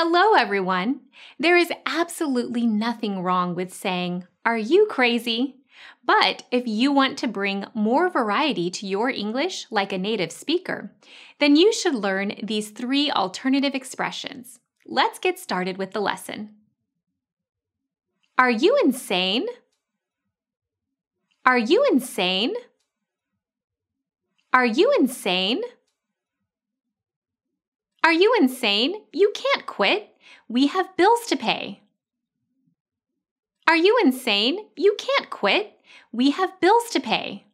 hello, everyone. There is absolutely nothing wrong with saying, Are you crazy? But if you want to bring more variety to your English like a native speaker, then you should learn these three alternative expressions. Let's get started with the lesson. Are you insane? Are you insane? Are you insane? Are you insane? You can't quit. We have bills to pay. Are you insane? You can't quit. We have bills to pay.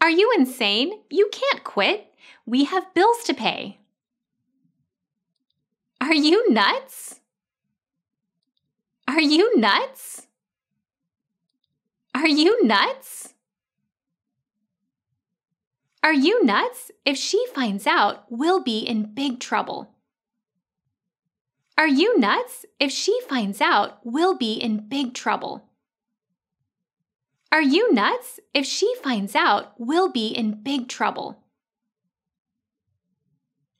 Are you insane? You can't quit. We have bills to pay. Are you nuts? Are you nuts? Are you nuts? Are you nuts? If she finds out, we'll be in big trouble. Are you nuts? If she finds out, we'll be in big trouble. Are you nuts? If she finds out, we'll be in big trouble.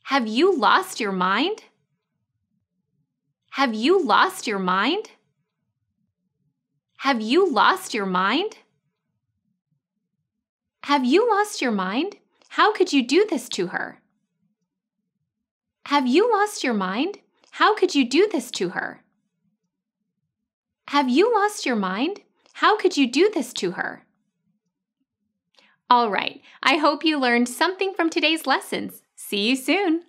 Have you lost your mind? Have you lost your mind? Have you lost your mind? Have you lost your mind? How could you do this to her? Have you lost your mind? How could you do this to her? Have you lost your mind? How could you do this to her? All right, I hope you learned something from today's lessons. See you soon!